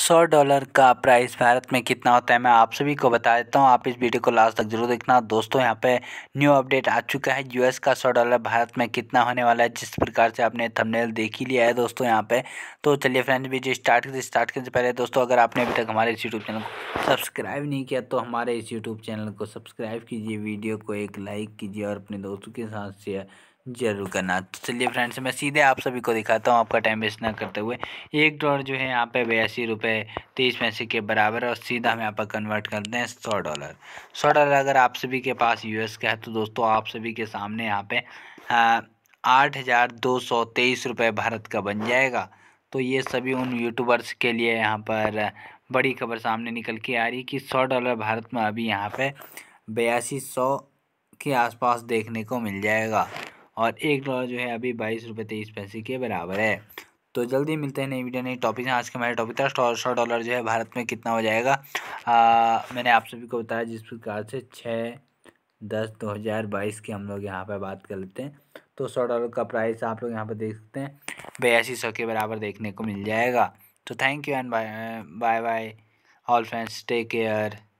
सौ डॉलर का प्राइस भारत में कितना होता है मैं आप सभी को बता देता हूँ आप इस वीडियो को लास्ट तक जरूर देखना दोस्तों यहाँ पे न्यू अपडेट आ चुका है यूएस का सौ डॉलर भारत में कितना होने वाला है जिस प्रकार से आपने थंबनेल देख ही लिया है दोस्तों यहाँ पे तो चलिए फ्रेंड्स वीडियो स्टार्ट करते स्टार्ट करने से पहले दोस्तों अगर आपने अभी तक हमारे इस यूट्यूब चैनल को सब्सक्राइब नहीं किया तो हमारे इस यूट्यूब चैनल को सब्सक्राइब कीजिए वीडियो को एक लाइक कीजिए और अपने दोस्तों के साथ शेयर जरूर करना तो चलिए फ्रेंड्स मैं सीधे आप सभी को दिखाता हूँ आपका टाइम वेस्ट ना करते हुए एक डॉलर जो है यहाँ पे बयासी रुपये तेईस पैसे के बराबर है और सीधा हम यहाँ पर कन्वर्ट करते हैं सौ डॉलर सौ डॉलर अगर आप सभी के पास यूएस का है तो दोस्तों आप सभी के सामने यहाँ पे आठ हज़ार दो सौ तेईस रुपये भारत का बन जाएगा तो ये सभी उन यूट्यूबर्स के लिए यहाँ पर बड़ी खबर सामने निकल के आ रही है कि सौ डॉलर भारत में अभी यहाँ पर बयासी सौ के आसपास देखने को मिल जाएगा और एक डॉलर जो है अभी बाईस रुपये तेईस पैसे के बराबर है तो जल्दी मिलते हैं नई वीडियो नई टॉपिक आज के हमारे टॉपिक था सौ डॉलर जो है भारत में कितना हो जाएगा आ, मैंने आप सभी को बताया जिस प्रकार से छः दस दो हज़ार बाईस की हम लोग यहाँ पर बात कर लेते हैं तो सौ डॉलर का प्राइस आप लोग यहाँ पर देख सकते हैं बयासी सौ के बराबर देखने को मिल जाएगा तो thank you and bye bye bye all friends take care